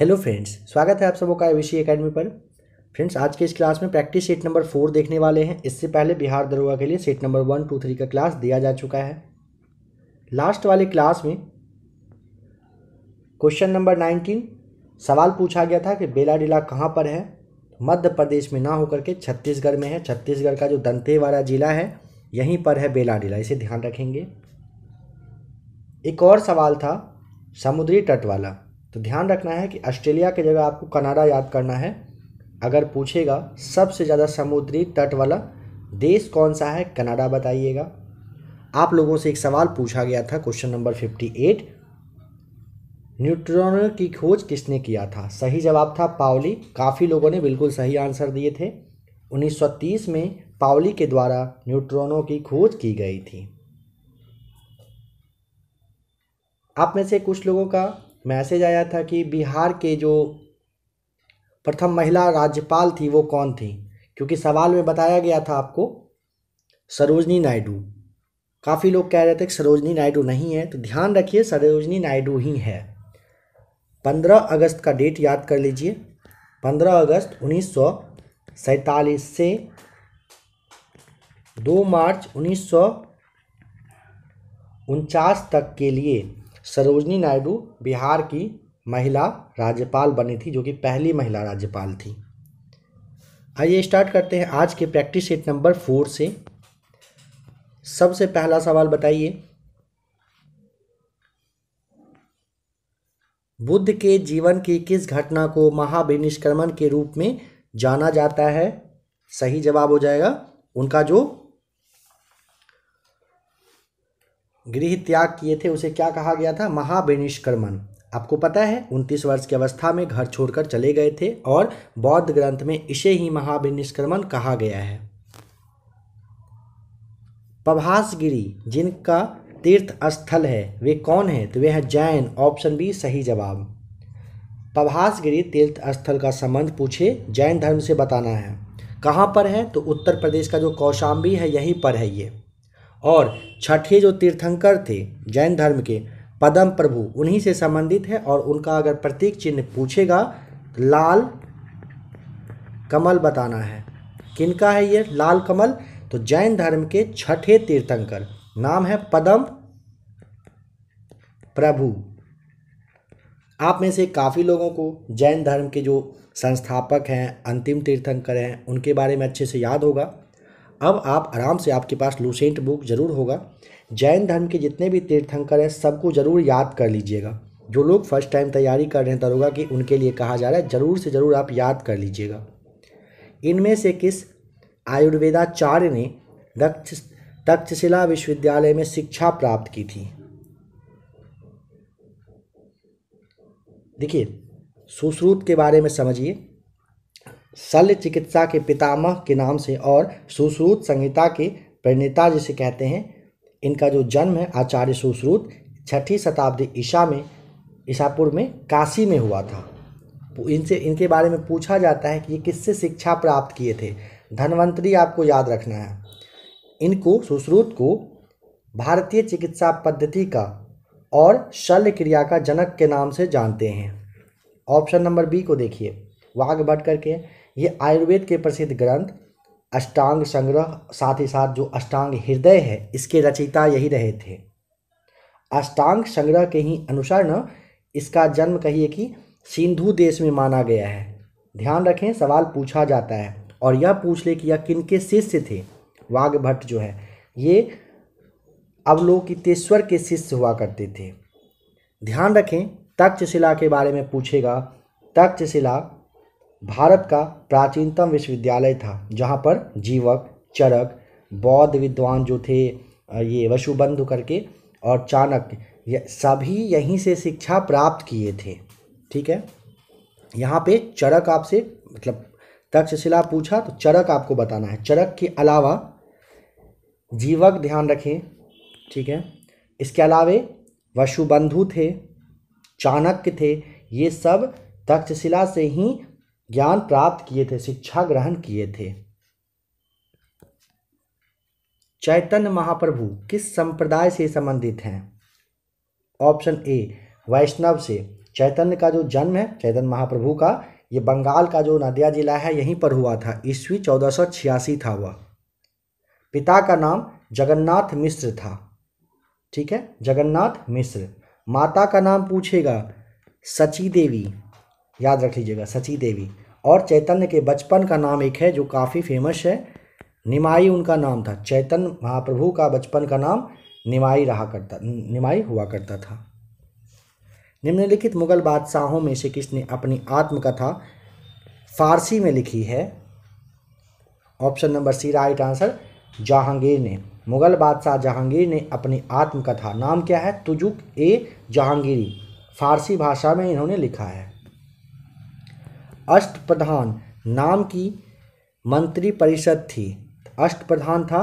hello friends स्वागत है आप सबों का एविशी एकेडमी पर फ्रेंड्स आज के इस क्लास में प्रैक्टिस सेट नंबर फोर देखने वाले हैं इससे पहले बिहार दरोगा के लिए set number one two three का क्लास दिया जा चुका है लास्ट वाले क्लास में क्वेश्चन नंबर नाइनटीन सवाल पूछा गया था कि बेला डीला कहाँ पर है मध्य प्रदेश में ना होकर के छत्तीसगढ़ में है छत्तीसगढ़ का जो दंतेवाड़ा जिला है यहीं पर है बेला डीला इसे ध्यान रखेंगे एक और सवाल था समुद्री तट वाला तो ध्यान रखना है कि ऑस्ट्रेलिया की जगह आपको कनाडा याद करना है अगर पूछेगा सबसे ज़्यादा समुद्री तट वाला देश कौन सा है कनाडा बताइएगा आप लोगों से एक सवाल पूछा गया था question number fifty eight neutron की खोज किसने किया था सही जवाब था पावली काफ़ी लोगों ने बिल्कुल सही आंसर दिए थे 1930 में पावली के द्वारा न्यूट्रॉनों की खोज की गई थी आप में से कुछ लोगों का मैसेज आया था कि बिहार के जो प्रथम महिला राज्यपाल थी वो कौन थी क्योंकि सवाल में बताया गया था आपको सरोजनी नायडू काफ़ी लोग कह रहे थे कि सरोजनी नायडू नहीं है तो ध्यान रखिए सरोजनी नायडू ही है पंद्रह अगस्त का डेट याद कर लीजिए पंद्रह अगस्त उन्नीस सौ सैतालीस से दो मार्च उन्नीस सौ उनचास तक के लिए सरोजनी नायडू बिहार की महिला राज्यपाल बनी थी जो कि पहली महिला राज्यपाल थी आइए स्टार्ट करते हैं आज के प्रैक्टिस सेट नंबर फोर से सबसे पहला सवाल बताइए बुद्ध के जीवन की किस घटना को महाभिनिष्क्रमण के रूप में जाना जाता है सही जवाब हो जाएगा उनका जो गृह त्याग किए थे उसे क्या कहा गया था महाबेनिष्कर्मन आपको पता है उनतीस वर्ष की अवस्था में घर छोड़कर चले गए थे और बौद्ध ग्रंथ में इसे ही महाभिनिष्क्रमण कहा गया है पभासगिरी जिनका तीर्थ स्थल है वे कौन तो है तो वे हैं जैन ऑप्शन बी सही जवाब पभासगिरी तीर्थ स्थल का संबंध पूछे जैन धर्म से बताना है कहाँ पर है तो उत्तर प्रदेश का जो कौशाम्बी है यहीं पर है ये और छठे जो तीर्थंकर थे जैन धर्म के पदम प्रभु उन्हीं से संबंधित है और उनका अगर प्रतीक चिन्ह पूछेगा लाल कमल बताना है किनका है ये लाल कमल तो जैन धर्म के छठे तीर्थंकर नाम है पदम प्रभु आप में से काफ़ी लोगों को जैन धर्म के जो संस्थापक हैं अंतिम तीर्थंकर हैं उनके बारे में अच्छे से याद होगा अब आप आराम से आपके पास लूसेंट बुक ज़रूर होगा जैन धर्म के जितने भी तीर्थंकर हैं सबको ज़रूर याद कर लीजिएगा जो लोग फर्स्ट टाइम तैयारी कर रहे हैं दरोगा की उनके लिए कहा जा रहा है ज़रूर से ज़रूर आप याद कर लीजिएगा इनमें से किस आयुर्वेदाचार्य ने दक्ष तक्षशिला विश्वविद्यालय में शिक्षा प्राप्त की थी देखिए सुश्रुत के बारे में समझिए शल्य चिकित्सा के पितामह के नाम से और सुश्रुत संहिता के प्रणेता जिसे कहते हैं इनका जो जन्म है आचार्य सुश्रुत छठी शताब्दी ईशा में ईशापुर में काशी में हुआ था इनसे इनके बारे में पूछा जाता है कि ये किससे शिक्षा प्राप्त किए थे धनवंतरी आपको याद रखना है इनको सुश्रुत को भारतीय चिकित्सा पद्धति का और शल्य क्रिया का जनक के नाम से जानते हैं ऑप्शन नंबर बी को देखिए वाघ भटकर करके ये आयुर्वेद के प्रसिद्ध ग्रंथ अष्टांग संग्रह साथ ही साथ जो अष्टांग हृदय है इसके रचयिता यही रहे थे अष्टांग संग्रह के ही अनुसार न इसका जन्म कहिए कि सिंधु देश में माना गया है ध्यान रखें सवाल पूछा जाता है और यह पूछ ले कि यह किन के शिष्य थे वाघभट्ट जो है ये अवलोकितेश्वर के शिष्य हुआ करते थे ध्यान रखें तक्षशिला के बारे में पूछेगा तक्षशिला भारत का प्राचीनतम विश्वविद्यालय था जहाँ पर जीवक चरक बौद्ध विद्वान जो थे ये वशुबंधु करके और चाणक्य ये सभी यहीं से शिक्षा प्राप्त किए थे ठीक है यहाँ पे चरक आपसे मतलब तक्षशिला पूछा तो चरक आपको बताना है चरक के अलावा जीवक ध्यान रखें ठीक है इसके अलावे वशुबंधु थे चाणक्य थे ये सब तक्षशिला से ही ज्ञान प्राप्त किए थे शिक्षा ग्रहण किए थे चैतन्य महाप्रभु किस संप्रदाय से संबंधित हैं ऑप्शन ए वैष्णव से चैतन्य का जो जन्म है चैतन्य महाप्रभु का ये बंगाल का जो नदिया जिला है यहीं पर हुआ था ईस्वी चौदह था वह पिता का नाम जगन्नाथ मिश्र था ठीक है जगन्नाथ मिश्र माता का नाम पूछेगा सची देवी याद रख लीजिएगा सची देवी और चैतन्य के बचपन का नाम एक है जो काफ़ी फेमस है निमाई उनका नाम था चैतन्य महाप्रभु का बचपन का नाम निमाई रहा करता निमाई हुआ करता था निम्नलिखित मुगल बादशाहों में से किसने अपनी आत्मकथा फारसी में लिखी है option number C right answer Jahangir ने मुगल बादशाह जहांगीर ने अपनी आत्मकथा नाम क्या है तुजुक ए जहांगीरी फारसी भाषा में इन्होंने लिखा है अष्ट प्रधान नाम की मंत्री परिषद थी अष्ट प्रधान था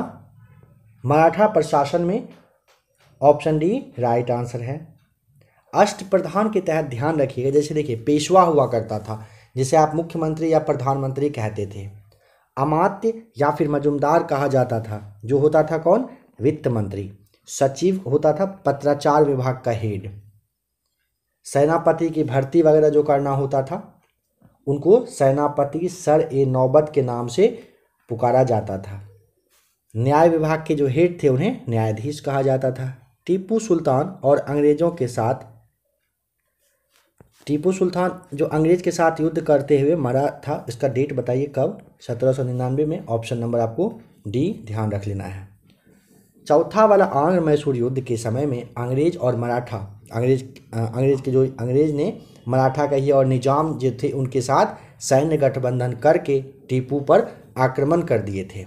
मराठा प्रशासन में ऑप्शन डी राइट आंसर है अष्ट प्रधान के तहत ध्यान रखिएगा जैसे देखिए पेशवा हुआ करता था जिसे आप मुख्यमंत्री या प्रधानमंत्री कहते थे अमात्य या फिर मजुमदार कहा जाता था जो होता था कौन वित्त मंत्री सचिव होता था पत्राचार विभाग का हेड सेनापति की भर्ती वगैरह जो करना होता था उनको सेनापति सर ए नौबत के नाम से पुकारा जाता था न्याय विभाग के जो हेड थे उन्हें न्यायाधीश कहा जाता था टीपू सुल्तान और अंग्रेजों के साथ टीपू सुल्तान जो अंग्रेज के साथ युद्ध करते हुए मरा था इसका डेट बताइए कब सत्रह सौ निन्यानवे में ऑप्शन नंबर आपको डी ध्यान रख लेना है चौथा वाला आंध्र मैसूर युद्ध के समय में अंग्रेज और मराठा अंग्रेज अंग्रेज के जो अंग्रेज ने मराठा कहिए और निजाम जो थे उनके साथ सैन्य गठबंधन करके टीपू पर आक्रमण कर दिए थे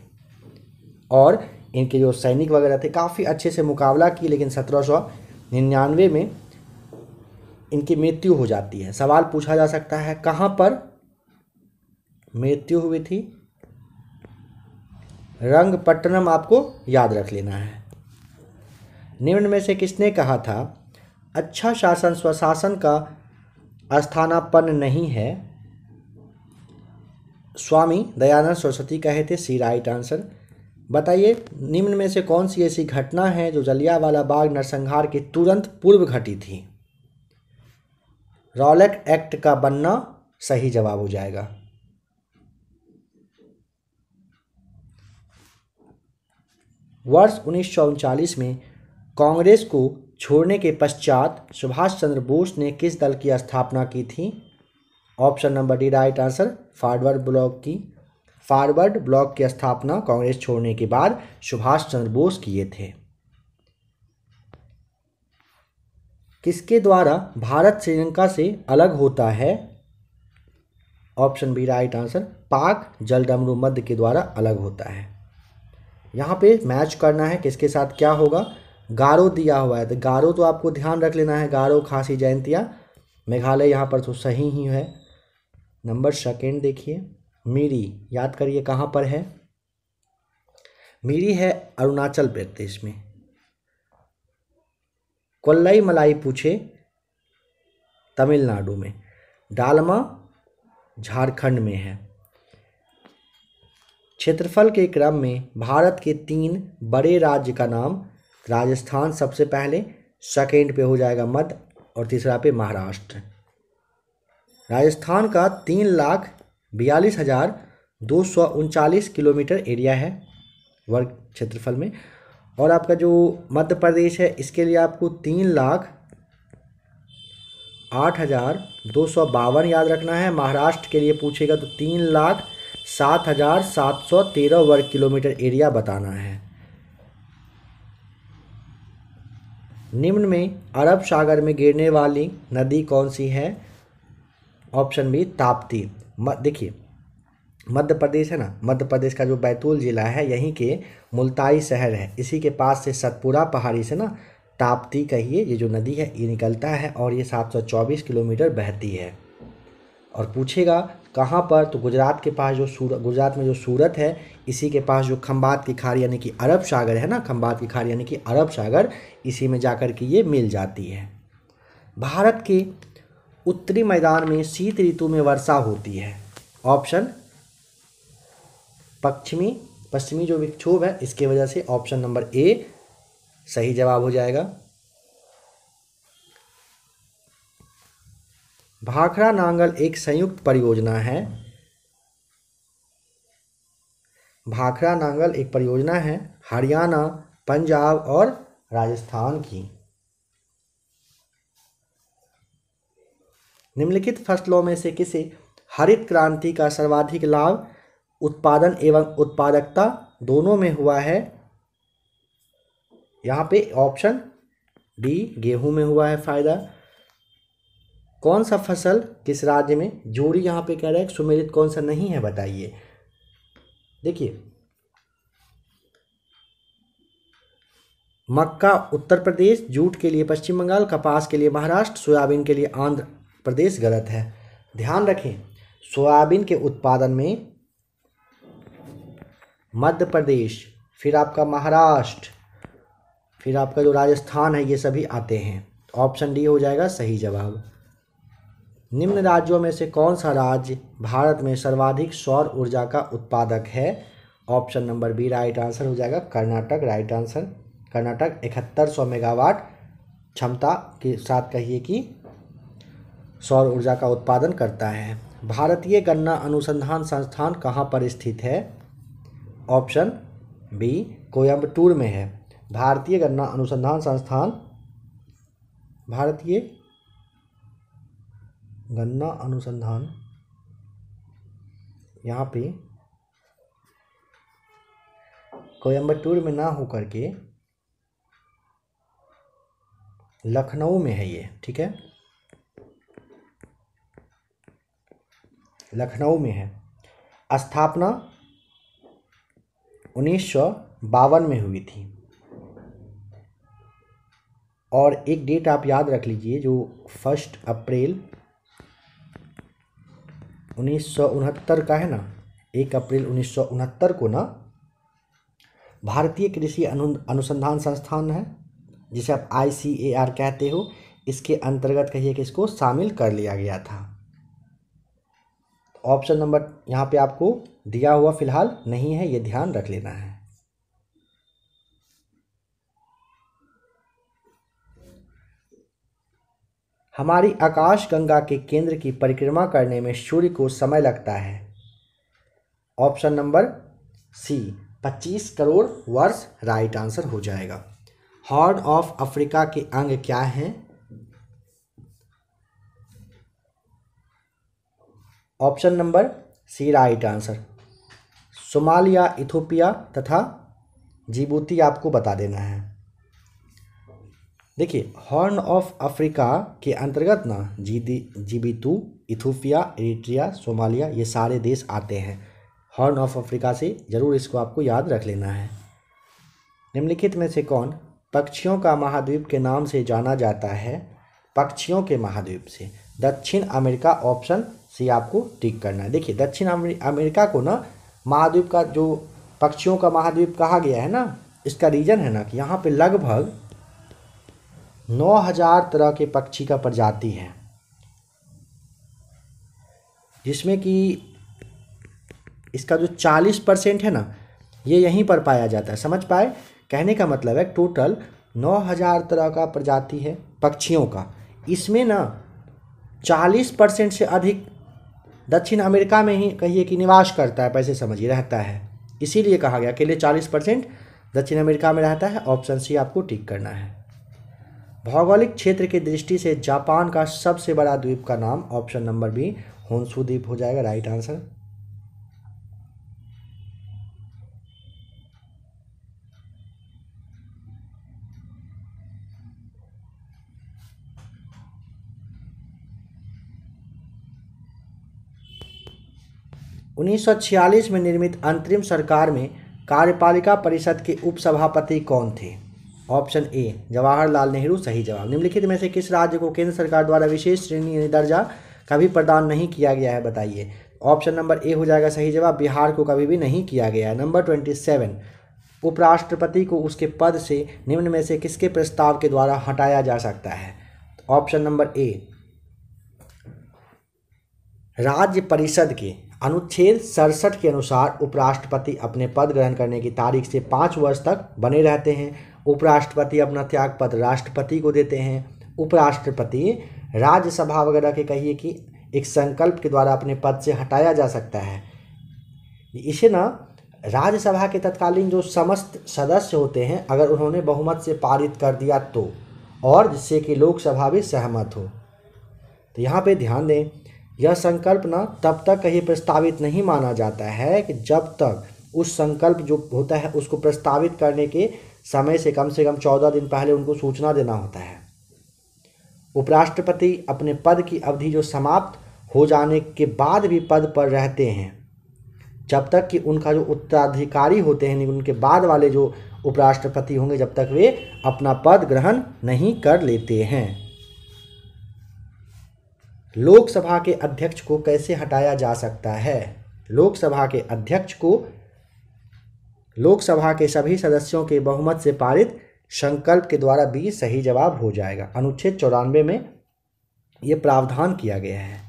और इनके जो सैनिक वगैरह थे काफ़ी अच्छे से मुकाबला की लेकिन सत्रह सौ निन्यानवे में इनकी मृत्यु हो जाती है सवाल पूछा जा सकता है कहाँ पर मृत्यु हुई थी रंगपट्टनम आपको याद रख लेना है निम्न में से किसने कहा था अच्छा शासन स्वशासन का स्थानापन्न नहीं है स्वामी दयानंद सरस्वती कहे थे सी राइट आंसर बताइए निम्न में से कौन सी ऐसी घटना है जो जलियावाला बाग नरसंहार के तुरंत पूर्व घटी थी रॉलेट एक्ट का बनना सही जवाब हो जाएगा वर्ष उन्नीस में कांग्रेस को छोड़ने के पश्चात सुभाष चंद्र बोस ने किस दल की स्थापना की थी option number D right answer Forward Bloc की फॉरवर्ड ब्लॉक की स्थापना कांग्रेस छोड़ने के बाद सुभाष चंद्र बोस किए थे किसके द्वारा भारत श्रीलंका से अलग होता है ऑप्शन बी राइट आंसर पाक जल मध्य के द्वारा अलग होता है यहाँ पे मैच करना है किसके साथ क्या होगा गारो दिया हुआ है तो गारो तो आपको ध्यान रख लेना है गारो खासी जयंतिया मेघालय यहाँ पर तो सही ही है नंबर सेकेंड देखिए मीरी याद करिए कहाँ पर है मीरी है अरुणाचल प्रदेश में कोल्लई मलाई पूछे तमिलनाडु में डालमा झारखंड में है क्षेत्रफल के क्रम में भारत के तीन बड़े राज्य का नाम राजस्थान सबसे पहले सेकेंड पे हो जाएगा मध्य और तीसरा पे महाराष्ट्र राजस्थान का तीन लाख बयालीस हज़ार दो सौ उनचालीस किलोमीटर एरिया है वर्ग क्षेत्रफल में और आपका जो मध्य प्रदेश है इसके लिए आपको तीन लाख आठ हज़ार दो सौ बावन याद रखना है महाराष्ट्र के लिए पूछेगा तो तीन लाख सात हज़ार सात सौ तेरह वर्ग किलोमीटर एरिया बताना है निम्न में अरब सागर में गिरने वाली नदी कौन सी है ऑप्शन बी ताप्ती देखिए मध्य प्रदेश है ना मध्य प्रदेश का जो बैतूल ज़िला है यहीं के मुल्ताई शहर है इसी के पास से सतपुरा पहाड़ी से ना ताप्ती कहिए ये जो नदी है ये निकलता है और ये 724 किलोमीटर बहती है और पूछेगा कहाँ पर तो गुजरात के पास जो सूरत गुजरात में जो सूरत है इसी के पास जो खम्बात की खाड़ी यानी कि अरब सागर है ना खम्बात की खाड़ी यानी कि अरब सागर इसी में जाकर के ये मिल जाती है भारत के उत्तरी मैदान में शीत ऋतु में वर्षा होती है ऑप्शन पश्चिमी पश्चिमी जो विक्षोभ है इसके वजह से ऑप्शन नंबर ए सही जवाब हो जाएगा भाखड़ा नांगल एक संयुक्त परियोजना है भाखड़ा नांगल एक परियोजना है हरियाणा पंजाब और राजस्थान की निम्नलिखित फसलों में से किसी हरित क्रांति का सर्वाधिक लाभ उत्पादन एवं उत्पादकता दोनों में हुआ है यहाँ पे ऑप्शन डी गेहूं में हुआ है फायदा कौन सा फसल किस राज्य में जोड़ी यहाँ पे कह रहा है सुमेलित कौन सा नहीं है बताइए देखिए मक्का उत्तर प्रदेश जूट के लिए पश्चिम बंगाल कपास के लिए महाराष्ट्र सोयाबीन के लिए आंध्र प्रदेश गलत है ध्यान रखें सोयाबीन के उत्पादन में मध्य प्रदेश फिर आपका महाराष्ट्र फिर आपका जो राजस्थान है ये सभी आते हैं ऑप्शन डी हो जाएगा सही जवाब निम्न राज्यों में से कौन सा राज्य भारत में सर्वाधिक सौर ऊर्जा का उत्पादक है option number B right answer हो जाएगा कर्नाटक राइट आंसर कर्नाटक इकहत्तर सौ मेगावाट क्षमता के साथ कहिए कि सौर ऊर्जा का उत्पादन करता है भारतीय गन्ना अनुसंधान संस्थान कहाँ पर स्थित है ऑप्शन बी कोयम्बटूर में है भारतीय गन्ना अनुसंधान संस्थान भारतीय गन्ना अनुसंधान यहाँ पे कोयम्बटूर में ना होकर के लखनऊ में है ये ठीक है लखनऊ में है स्थापना उन्नीस सौ बावन में हुई थी और एक डेट आप याद रख लीजिए जो फर्स्ट अप्रैल उन्नीस का है ना एक अप्रैल उन्नीस को ना भारतीय कृषि अनुसंधान संस्थान है जिसे आप आई कहते हो इसके अंतर्गत कहिए कि इसको शामिल कर लिया गया था ऑप्शन नंबर यहाँ पे आपको दिया हुआ फिलहाल नहीं है ये ध्यान रख लेना है हमारी आकाश गंगा के केंद्र की परिक्रमा करने में सूर्य को समय लगता है ऑप्शन नंबर सी पच्चीस करोड़ वर्ष राइट आंसर हो जाएगा हॉर्न ऑफ अफ्रीका के अंग क्या हैं option number C right answer Somalia Ethiopia तथा जिबूती आपको बता देना है देखिए हॉर्न ऑफ अफ्रीका के अंतर्गत ना जीदी जीबीतू इथोपिया एरिट्रिया सोमालिया ये सारे देश आते हैं हॉर्न ऑफ अफ्रीका से ज़रूर इसको आपको याद रख लेना है निम्नलिखित में से कौन पक्षियों का महाद्वीप के नाम से जाना जाता है पक्षियों के महाद्वीप से दक्षिण अमेरिका ऑप्शन से आपको टिक करना है देखिए दक्षिण अमेरिका को ना महाद्वीप का जो पक्षियों का महाद्वीप कहा गया है ना इसका रीजन है ना कि यहाँ पे लगभग नौ हज़ार तरह के पक्षी का प्रजाति है जिसमें कि इसका जो चालीस परसेंट है ना ये यहीं पर पाया जाता है समझ पाए कहने का मतलब है टोटल नौ हज़ार तरह का प्रजाति है पक्षियों का इसमें ना चालीस परसेंट से अधिक दक्षिण अमेरिका में ही कहिए कि निवास करता है पैसे समझिए रहता है इसीलिए कहा गया कि लिए चालीस परसेंट दक्षिण अमेरिका में रहता है ऑप्शन सी आपको टिक करना है भौगोलिक क्षेत्र की दृष्टि से जापान का सबसे बड़ा द्वीप का नाम ऑप्शन नंबर बी होंसू द्वीप हो जाएगा राइट आंसर उन्नीस में निर्मित अंतरिम सरकार में कार्यपालिका परिषद के उपसभापति कौन थे ऑप्शन ए जवाहरलाल नेहरू सही जवाब निम्नलिखित में से किस राज्य को केंद्र सरकार द्वारा विशेष श्रेणी यानी दर्जा कभी प्रदान नहीं किया गया है बताइए ऑप्शन नंबर ए हो जाएगा सही जवाब बिहार को कभी भी नहीं किया गया है नंबर ट्वेंटी सेवन उपराष्ट्रपति को उसके पद से निम्न में से किसके प्रस्ताव के द्वारा हटाया जा सकता है ऑप्शन नंबर ए राज्य परिषद के अनुच्छेद सड़सठ के अनुसार उपराष्ट्रपति अपने पद ग्रहण करने की तारीख से पाँच वर्ष तक बने रहते हैं उपराष्ट्रपति अपना त्यागपत्र राष्ट्रपति को देते हैं उपराष्ट्रपति राज्यसभा वगैरह के कहिए कि एक संकल्प के द्वारा अपने पद से हटाया जा सकता है इसे ना राज्यसभा के तत्कालीन जो समस्त सदस्य होते हैं अगर उन्होंने बहुमत से पारित कर दिया तो और जिससे कि लोकसभा भी सहमत हो तो यहाँ पे ध्यान दें यह संकल्पना तब तक कहीं प्रस्तावित नहीं माना जाता है कि जब तक उस संकल्प जो होता है उसको प्रस्तावित करने के समय से कम से कम चौदह दिन पहले उनको सूचना देना होता है उपराष्ट्रपति अपने पद की अवधि जो समाप्त हो जाने के बाद भी पद पर रहते हैं जब तक कि उनका जो उत्तराधिकारी होते हैं उनके बाद वाले जो उपराष्ट्रपति होंगे जब तक वे अपना पद ग्रहण नहीं कर लेते हैं लोकसभा के अध्यक्ष को कैसे हटाया जा सकता है लोकसभा के अध्यक्ष को लोकसभा के सभी सदस्यों के बहुमत से पारित संकल्प के द्वारा भी सही जवाब हो जाएगा अनुच्छेद चौरानवे में ये प्रावधान किया गया है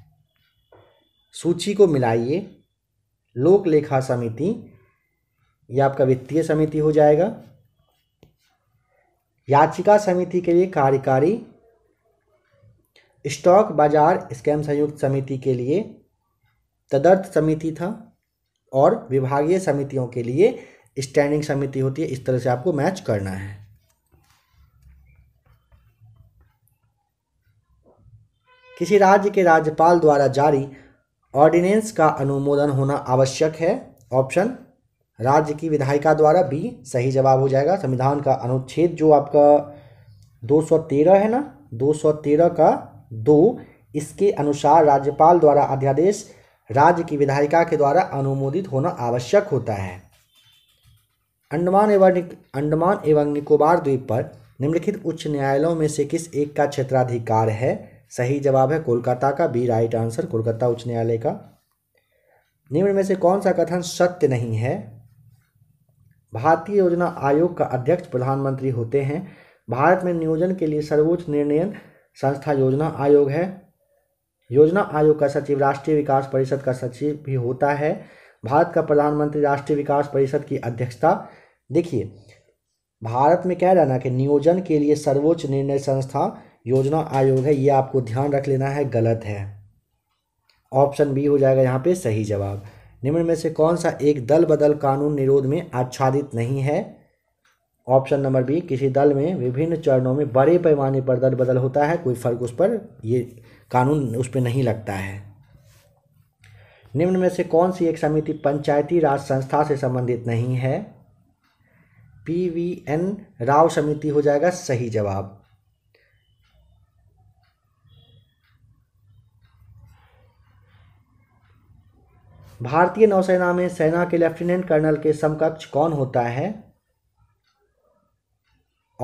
सूची को मिलाइए लोक लेखा समिति यह आपका वित्तीय समिति हो जाएगा याचिका समिति के लिए कार्यकारी स्टॉक बाजार स्कैम संयुक्त समिति के लिए तदर्थ समिति था और विभागीय समितियों के लिए स्टैंडिंग समिति होती है इस तरह से आपको मैच करना है किसी राज्य के राज्यपाल द्वारा जारी ऑर्डिनेंस का अनुमोदन होना आवश्यक है ऑप्शन राज्य की विधायिका द्वारा बी सही जवाब हो जाएगा संविधान का अनुच्छेद जो आपका 213 है ना 213 का दो इसके अनुसार राज्यपाल द्वारा अध्यादेश राज्य की विधायिका के द्वारा अनुमोदित होना आवश्यक होता है अंडमान एवं अंडमान एवं निकोबार द्वीप पर निम्नलिखित उच्च न्यायालयों में से किस एक का क्षेत्राधिकार है सही जवाब है कोलकाता का बी राइट आंसर कोलकाता उच्च न्यायालय का निम्न में से कौन सा कथन सत्य नहीं है भारतीय योजना आयोग का अध्यक्ष प्रधानमंत्री होते हैं भारत में नियोजन के लिए सर्वोच्च निर्णय संस्था योजना आयोग है योजना आयोग का सचिव राष्ट्रीय विकास परिषद का सचिव भी होता है भारत का प्रधानमंत्री राष्ट्रीय विकास परिषद की अध्यक्षता देखिए भारत में क्या रहना कि नियोजन के लिए सर्वोच्च निर्णय संस्था योजना आयोग है ये आपको ध्यान रख लेना है गलत है ऑप्शन बी हो जाएगा यहाँ पे सही जवाब निम्न में से कौन सा एक दल बदल कानून निरोध में आच्छादित नहीं है ऑप्शन नंबर बी किसी दल में विभिन्न चरणों में बड़े पैमाने पर दल बदल होता है कोई फर्क उस पर ये कानून उस पर नहीं लगता है निम्न में से कौन सी एक समिति पंचायती राज संस्था से संबंधित नहीं है पी वी एन राव समिति हो जाएगा सही जवाब भारतीय नौसेना में सेना के लेफ्टिनेंट कर्नल के समकक्ष कौन होता है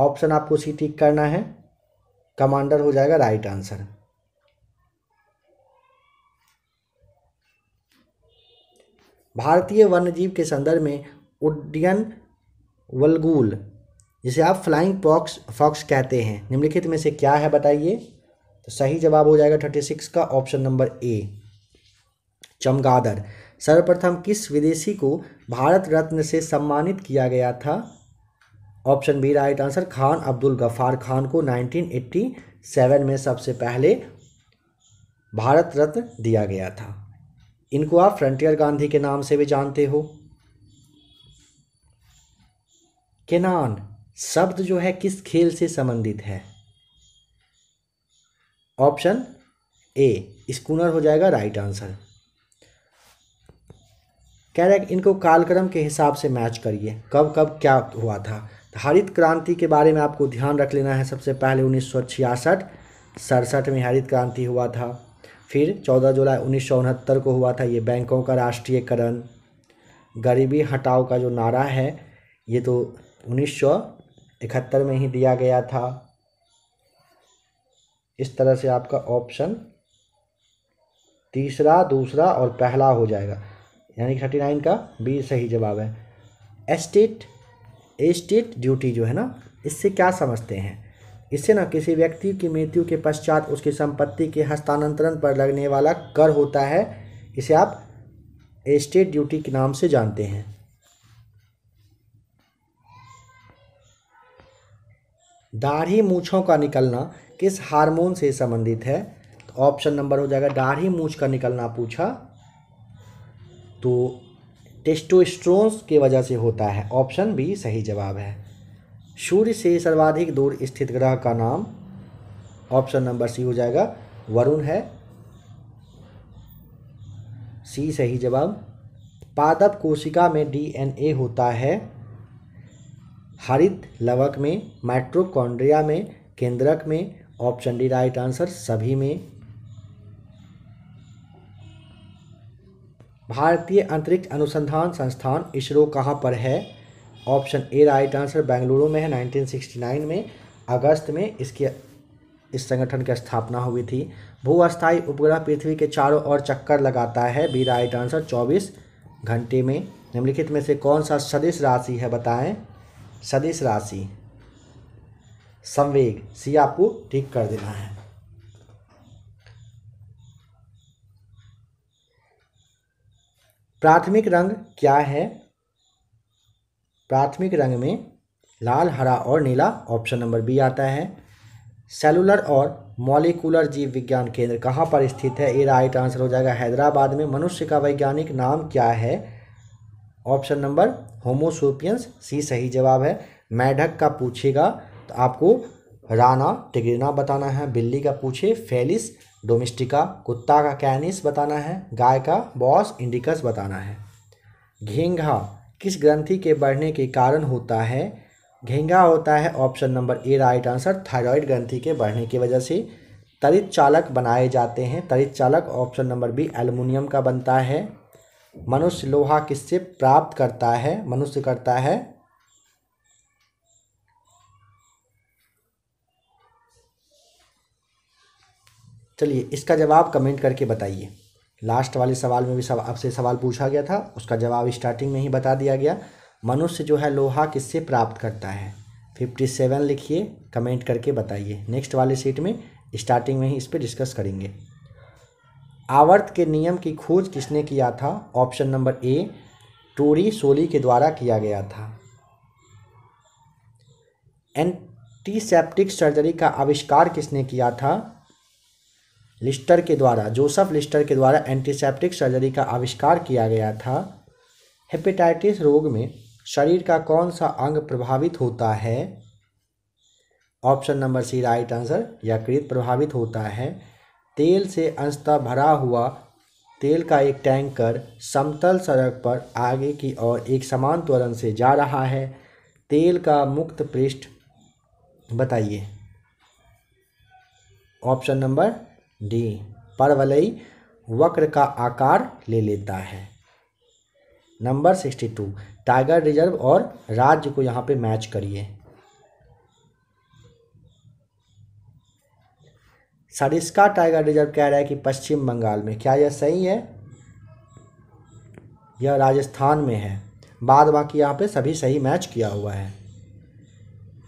ऑप्शन आपको सी टिक करना है कमांडर हो जाएगा राइट आंसर भारतीय वन्यजीव के संदर्भ में उड्डयन वलगुल जिसे आप फ्लाइंग पॉक्स फॉक्स कहते हैं निम्नलिखित में से क्या है बताइए तो सही जवाब हो जाएगा थर्टी सिक्स का ऑप्शन नंबर ए चमगादड़ सर्वप्रथम किस विदेशी को भारत रत्न से सम्मानित किया गया था option B right answer Khan Abdul Ghaffar Khan को 1987 में सबसे पहले भारत रत्न दिया गया था इनको आप फ्रंटियर गांधी के नाम से भी जानते हो केनान शब्द जो है किस खेल से संबंधित है ऑप्शन ए स्कूनर हो जाएगा राइट आंसर कह रहे इनको कालक्रम के हिसाब से मैच करिए कब कब क्या हुआ था हरित क्रांति के बारे में आपको ध्यान रख लेना है सबसे पहले उन्नीस सौ छियासठ सड़सठ में हरित क्रांति हुआ था फिर चौदह जुलाई उन्नीस सौ उनहत्तर को हुआ था ये बैंकों का राष्ट्रीयकरण गरीबी हटाओ का जो नारा है ये तो उन्नीस सौ इकहत्तर में ही दिया गया था इस तरह से आपका ऑप्शन तीसरा दूसरा और पहला हो जाएगा यानी थर्टी नाइन का बी सही जवाब है एस्टेट एस्टेट ड्यूटी जो है ना इससे क्या समझते हैं इससे ना किसी व्यक्ति की मृत्यु के पश्चात उसकी संपत्ति के हस्तांतरण पर लगने वाला कर होता है इसे आप एस्टेट ड्यूटी के नाम से जानते हैं दाढ़ी मूछों का निकलना किस हार्मोन से संबंधित है तो ऑप्शन नंबर हो जाएगा दाढ़ी मूछ का निकलना पूछा तो टेस्टोस्ट्रोन्स के वजह से होता है ऑप्शन बी सही जवाब है सूर्य से सर्वाधिक दूर स्थित ग्रह का नाम ऑप्शन नंबर सी हो जाएगा वरुण है सी सही जवाब पादप कोशिका में डीएनए होता है हरित लवक में माइट्रोकॉन्ड्रिया में केंद्रक में ऑप्शन डी राइट आंसर सभी में भारतीय अंतरिक्ष अनुसंधान संस्थान इसरो कहाँ पर है option A right answer Bengaluru में है 1969 में अगस्त में इसके इस संगठन की स्थापना हुई थी भू अस्थायी उपग्रह पृथ्वी के चारों ओर चक्कर लगाता है बी राइट आंसर 24 घंटे में निम्नलिखित में से कौन सा सदिश राशि है बताएं सदिश राशि संवेग सी आपको ठीक कर देना है प्राथमिक रंग क्या है प्राथमिक रंग में लाल हरा और नीला ऑप्शन नंबर बी आता है सेलुलर और मॉलिकुलर जीव विज्ञान केंद्र कहाँ पर स्थित है ए राइट आंसर हो जाएगा हैदराबाद में मनुष्य का वैज्ञानिक नाम क्या है ऑप्शन नंबर होमोसोपियंस सी सही जवाब है मैढक का पूछेगा तो आपको राना टिगरिना बताना है बिल्ली का पूछे फेलिस डोमेस्टिका कुत्ता का कैनिस बताना है गाय का बॉस इंडिकस बताना है घेंघा किस ग्रंथि के बढ़ने के कारण होता है घेंघा होता है option number A right answer thyroid ग्रंथि के बढ़ने की वजह से तरित चालक बनाए जाते हैं तरित चालक ऑप्शन नंबर बी एल्युमिनियम का बनता है मनुष्य लोहा किससे प्राप्त करता है मनुष्य करता है चलिए इसका जवाब कमेंट करके बताइए लास्ट वाले सवाल में भी आपसे सवाल पूछा गया था उसका जवाब स्टार्टिंग में ही बता दिया गया मनुष्य जो है लोहा किससे प्राप्त करता है फिफ्टी सेवन लिखिए कमेंट करके बताइए नेक्स्ट वाले सीट में स्टार्टिंग में ही इस पर डिस्कस करेंगे आवर्त के नियम की खोज किसने किया था option number A Torricelli के द्वारा किया गया था एंटीसेप्टिक सर्जरी का आविष्कार किसने किया था लिस्टर के द्वारा जोसफ लिस्टर के द्वारा एंटीसेप्टिक सर्जरी का आविष्कार किया गया था हेपेटाइटिस रोग में शरीर का कौन सा अंग प्रभावित होता है option number C right answer यकृत प्रभावित होता है तेल से अंशतः भरा हुआ तेल का एक टैंकर समतल सड़क पर आगे की ओर एक समान त्वरण से जा रहा है तेल का मुक्त पृष्ठ बताइए ऑप्शन नंबर डी परवलयी वक्र का आकार ले लेता है number sixty two tiger reserve और राज्य को यहाँ पे मैच करिए सरिस्का टाइगर रिजर्व कह रहा है कि पश्चिम बंगाल में क्या यह सही है यह राजस्थान में है बाद बाकी यहाँ पे सभी सही मैच किया हुआ है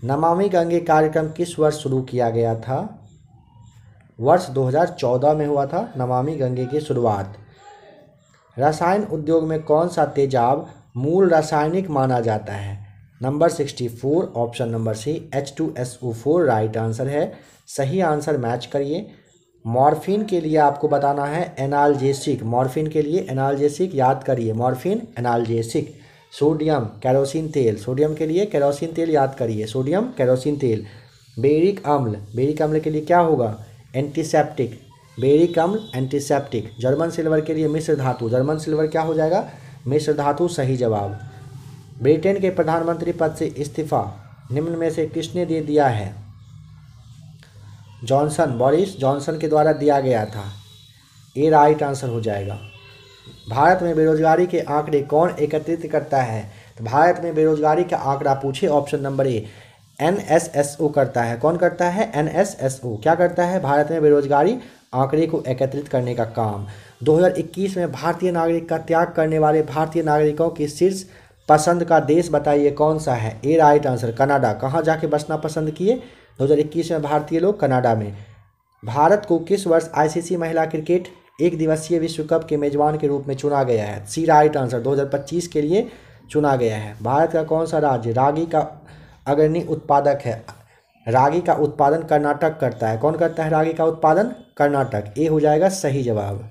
नमामि गंगे कार्यक्रम किस वर्ष शुरू किया गया था वर्ष 2014 में हुआ था नमामि गंगे की शुरुआत रसायन उद्योग में कौन सा तेजाब मूल रासायनिक माना जाता है number 64 option number C H two S O four right answer है सही आंसर मैच करिए मॉर्फिन के लिए आपको बताना है एनाल्जेसिक मॉर्फिन के लिए एनाल्जेसिक याद करिए मॉर्फिन एनाल्जेसिक सोडियम कैरोसिन तेल सोडियम के लिए कैरोसिन तेल याद करिए सोडियम कैरोसिन तेल बेरिक अम्ल बेरिक अम्ल के लिए क्या होगा एंटीसेप्टिक बेरी कम एंटीसेप्टिक जर्मन सिल्वर के लिए मिश्र धातु जर्मन सिल्वर क्या हो जाएगा मिश्र धातु सही जवाब ब्रिटेन के प्रधानमंत्री पद से इस्तीफा निम्न में से किसने दे दिया है जॉनसन बॉरिस जॉनसन के द्वारा दिया गया था ये राइट आंसर हो जाएगा भारत में बेरोजगारी के आंकड़े कौन एकत्रित करता है तो भारत में बेरोजगारी का आंकड़ा पूछे option number A N S S O करता है कौन करता है एन एस एस ओ क्या करता है भारत में बेरोजगारी आंकड़े को एकत्रित करने का काम 2021 में भारतीय नागरिक का त्याग करने वाले भारतीय नागरिकों की शीर्ष पसंद का देश बताइए कौन सा है ए राइट आंसर कनाडा कहाँ जाके बसना पसंद किए 2021 में भारतीय लोग कनाडा में भारत को किस वर्ष आईसीसी महिला क्रिकेट एक दिवसीय विश्व कप के मेजबान के रूप में चुना गया है सी राइट आंसर 2025 के लिए चुना गया है भारत का कौन सा राज्य रागी का अग्रणी उत्पादक है रागी का उत्पादन कर्नाटक करता है कौन करता है रागी का उत्पादन कर्नाटक ये हो जाएगा सही जवाब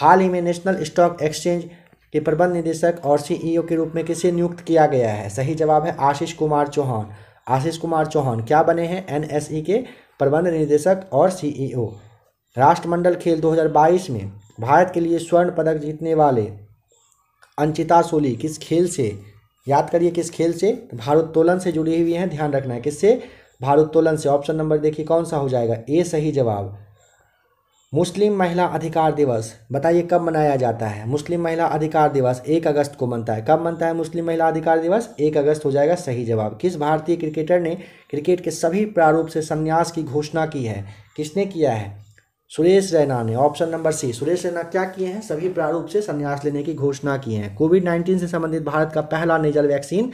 हाल ही में नेशनल स्टॉक एक्सचेंज के प्रबंध निदेशक और सीईओ के रूप में किसे नियुक्त किया गया है सही जवाब है आशीष कुमार चौहान आशीष कुमार चौहान क्या बने हैं एनएसई के प्रबंध निदेशक और सीईओ राष्ट्रमंडल खेल 2022 में भारत के लिए स्वर्ण पदक जीतने वाले अंचिता सोली किस खेल से याद करिए किस खेल से भारोत्तोलन से जुड़ी हुई है ध्यान रखना है किससे भारोत्तोलन से ऑप्शन नंबर देखिए कौन सा हो जाएगा ए सही जवाब मुस्लिम महिला अधिकार दिवस बताइए कब मनाया जाता है मुस्लिम महिला अधिकार दिवस एक अगस्त को मनता है कब मनता है मुस्लिम महिला अधिकार दिवस एक अगस्त हो जाएगा सही जवाब किस भारतीय क्रिकेटर ने क्रिकेट के सभी प्रारूप से संन्यास की घोषणा की है किसने किया है सुरेश रैना ने option number C Suresh Raina क्या किए हैं सभी प्रारूप से संन्यास लेने की घोषणा की है कोविड नाइन्टीन से संबंधित भारत का पहला नेजल वैक्सीन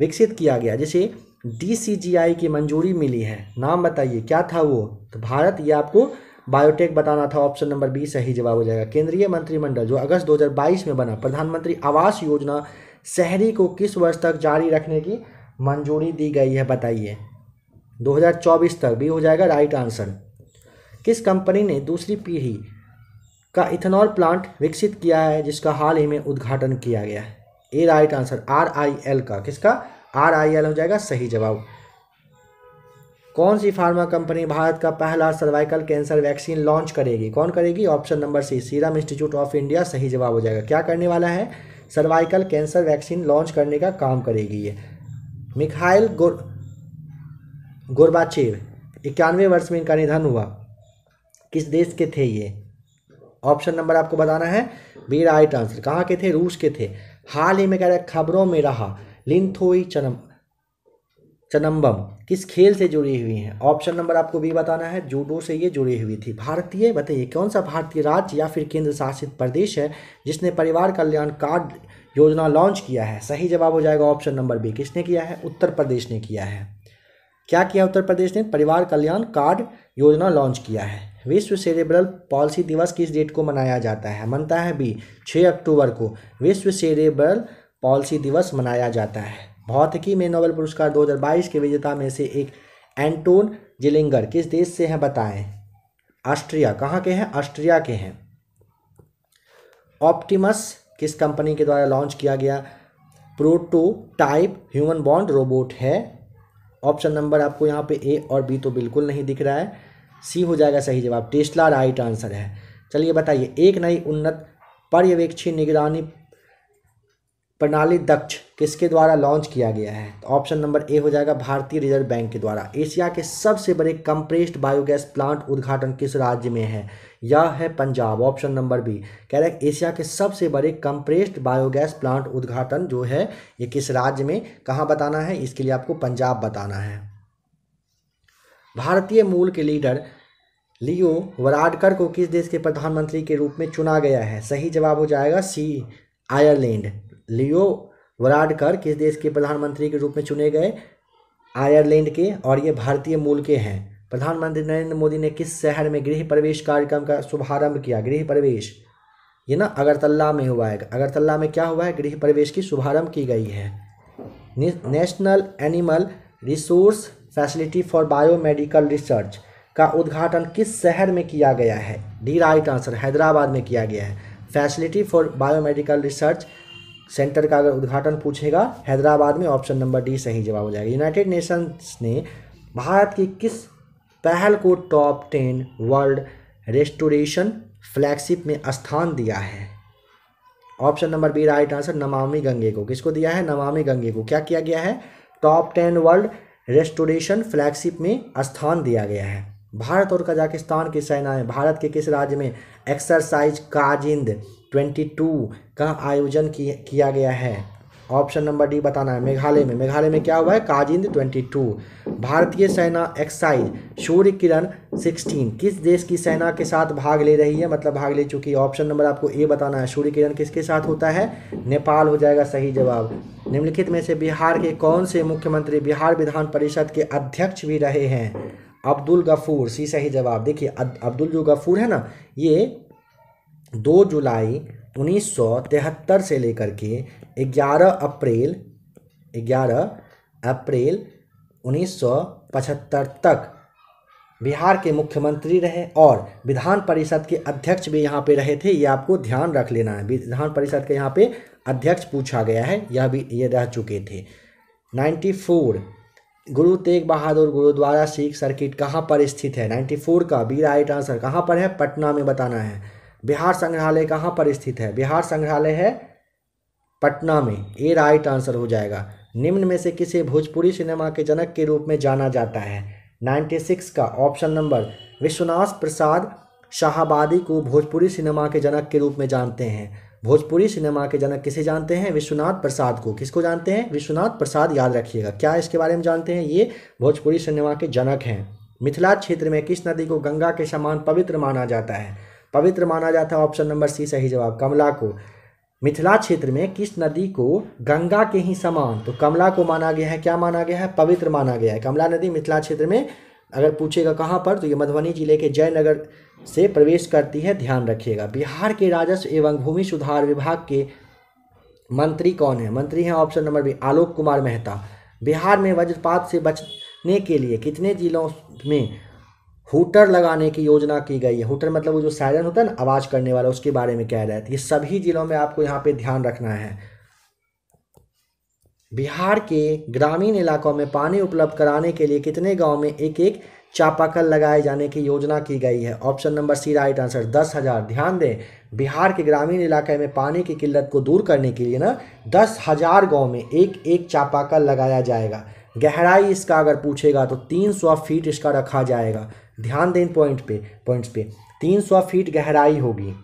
विकसित किया गया जिसे डी की मंजूरी मिली है नाम बताइए क्या था वो तो भारत ये आपको बायोटेक बताना था ऑप्शन नंबर बी सही जवाब हो जाएगा केंद्रीय मंत्रिमंडल जो अगस्त 2022 में बना प्रधानमंत्री आवास योजना शहरी को किस वर्ष तक जारी रखने की मंजूरी दी गई है बताइए 2024 तक भी हो जाएगा राइट आंसर किस कंपनी ने दूसरी पीढ़ी का इथेनॉल प्लांट विकसित किया है जिसका हाल ही में उद्घाटन किया गया है A right answer R I L का किसका आर आई एल हो जाएगा सही जवाब कौन सी फार्मा कंपनी भारत का पहला सर्वाइकल कैंसर वैक्सीन लॉन्च करेगी कौन करेगी option number C serum institute of India सही जवाब हो जाएगा क्या करने वाला है सर्वाइकल कैंसर वैक्सीन लॉन्च करने का काम करेगी ये मिखाइल गोर गोरबाचेव इक्यानवे वर्ष में इनका निधन हुआ किस देश के थे ये ऑप्शन नंबर आपको बताना है बी राइट आंसर कहाँ के थे रूस के थे हाल ही में कह रहे खबरों में रहा लिंथोई चनम चनम्बम किस खेल से जुड़ी हुई हैं ऑप्शन नंबर आपको भी बताना है जूडो से ये जुड़ी हुई थी भारतीय बताइए कौन सा भारतीय राज्य या फिर केंद्र शासित प्रदेश है जिसने परिवार कल्याण कार्ड योजना लॉन्च किया है सही जवाब हो जाएगा ऑप्शन नंबर बी किसने किया है उत्तर प्रदेश ने किया है क्या किया उत्तर प्रदेश ने परिवार कल्याण कार्ड योजना लॉन्च किया है विश्व सेरेब्रल पॉलिसी दिवस किस डेट को मनाया जाता है मनता है बी छः अक्टूबर को विश्व सेरेब्रल पॉलिसी दिवस मनाया जाता है भौतिकी में नोबेल पुरस्कार 2022 के विजेता में से एक एंटोन जिलिंगर किस देश से हैं बताएं ऑस्ट्रिया कहाँ के हैं ऑस्ट्रिया के हैं ऑप्टिमस किस कंपनी के द्वारा लॉन्च किया गया प्रोटोटाइप ह्यूमन बॉन्ड रोबोट है ऑप्शन नंबर आपको यहाँ पे ए और बी तो बिल्कुल नहीं दिख रहा है सी हो जाएगा सही जवाब टेस्ला राइट आंसर है चलिए बताइए एक नई उन्नत पर्यवेक्षी निगरानी प्रणाली दक्ष किसके द्वारा लॉन्च किया गया है तो ऑप्शन नंबर ए हो जाएगा भारतीय रिजर्व बैंक के द्वारा एशिया के सबसे बड़े कंप्रेस्ड बायोगैस प्लांट उद्घाटन किस राज्य में है यह है पंजाब ऑप्शन नंबर बी कह रहे हैं एशिया के सबसे बड़े कंप्रेस्ड बायोगैस प्लांट उद्घाटन जो है ये किस राज्य में कहाँ बताना है इसके लिए आपको पंजाब बताना है भारतीय मूल के लीडर लियो वराडकर को किस देश के प्रधानमंत्री के रूप में चुना गया है सही जवाब हो जाएगा सी आयरलैंड लियो वराडकर किस देश के प्रधानमंत्री के रूप में चुने गए आयरलैंड के और ये भारतीय मूल के हैं प्रधानमंत्री नरेंद्र मोदी ने किस शहर में गृह प्रवेश कार्यक्रम का शुभारंभ किया गृह प्रवेश ये ना अगरतला में हुआ है अगरतला में क्या हुआ है गृह प्रवेश की शुभारंभ की गई है national animal resource facility for biomedical research का उद्घाटन किस शहर में किया गया है डी राइट आंसर हैदराबाद में किया गया है facility for biomedical research centre का अगर उद्घाटन पूछेगा हैदराबाद में ऑप्शन नंबर डी सही जवाब हो जाएगा यूनाइटेड नेशंस ने भारत की किस पहल को top ten world restoration flagship में स्थान दिया है option number B right answer Namami Gange को किसको दिया है नमामि गंगे को क्या किया गया है top ten world restoration flagship में स्थान दिया गया है भारत और कजाकिस्तान की सेनाएं भारत के किस राज्य में एक्सरसाइज काजिंद 22 का आयोजन किया गया है ऑप्शन नंबर डी बताना है मेघालय में मेघालय में क्या हुआ है काजिंद 22 भारतीय सेना एक्साइज सूर्य किरण 16 किस देश की सेना के साथ भाग ले रही है मतलब भाग ले चुकी है ऑप्शन नंबर आपको ए बताना है सूर्य किरण किसके साथ होता है नेपाल हो जाएगा सही जवाब निम्नलिखित में से बिहार के कौन से मुख्यमंत्री बिहार विधान परिषद के अध्यक्ष भी रहे हैं अब्दुल गफूर सी सही जवाब देखिए अब्दुल जो गफूर है ना ये दो जुलाई उन्नीस से लेकर के 11 अप्रैल 11 अप्रैल 1975 तक बिहार के मुख्यमंत्री रहे और विधान परिषद के अध्यक्ष भी यहाँ पे रहे थे ये आपको ध्यान रख लेना है विधान परिषद के यहाँ पे अध्यक्ष पूछा गया है यह भी ये रह चुके थे 94 गुरु तेग बहादुर गुरुद्वारा सिख सर्किट कहाँ पर स्थित है 94 का बी राइट आंसर कहाँ पर है पटना में बताना है बिहार संग्रहालय कहाँ पर स्थित है बिहार संग्रहालय है पटना में ए राइट आंसर हो जाएगा निम्न में से किसे भोजपुरी सिनेमा के जनक के रूप में जाना जाता है 96 का ऑप्शन नंबर विश्वनाथ प्रसाद शाहबादी को भोजपुरी सिनेमा के जनक के रूप में जानते हैं भोजपुरी सिनेमा के जनक किसे जानते हैं विश्वनाथ प्रसाद को किसको जानते हैं विश्वनाथ प्रसाद याद रखिएगा क्या इसके बारे में जानते हैं ये भोजपुरी सिनेमा के जनक हैं मिथिला क्षेत्र में किस नदी को गंगा के समान पवित्र माना जाता है पवित्र माना जाता है ऑप्शन नंबर सी सही जवाब कमला को मिथिला क्षेत्र में किस नदी को गंगा के ही समान तो कमला को माना गया है क्या माना गया है पवित्र माना गया है कमला नदी मिथिला क्षेत्र में अगर पूछेगा कहाँ पर तो ये मधुबनी जिले के जयनगर से प्रवेश करती है ध्यान रखिएगा बिहार के राजस्व एवं भूमि सुधार विभाग के मंत्री कौन है मंत्री हैं option number B Alok Kumar Mehta Bihar में वज्रपात से बचने के लिए कितने जिलों में हुटर लगाने की योजना की गई है हुटर मतलब वो जो सायरन होता है ना आवाज़ करने वाला उसके बारे में कह रहे थे तो ये सभी जिलों में आपको यहाँ पे ध्यान रखना है बिहार के ग्रामीण इलाकों में पानी उपलब्ध कराने के लिए कितने गांव में एक एक चापाकल लगाए जाने की योजना की गई है option number C right answer दस हज़ार ध्यान दें बिहार के ग्रामीण इलाके में पानी की किल्लत को दूर करने के लिए ना दस हज़ार गाँव में एक एक चापाकल लगाया जाएगा गहराई इसका अगर पूछेगा तो तीन सौ फीट इसका रखा जाएगा ध्यान दें पॉइंट पे पॉइंट्स पे 300 फीट गहराई होगी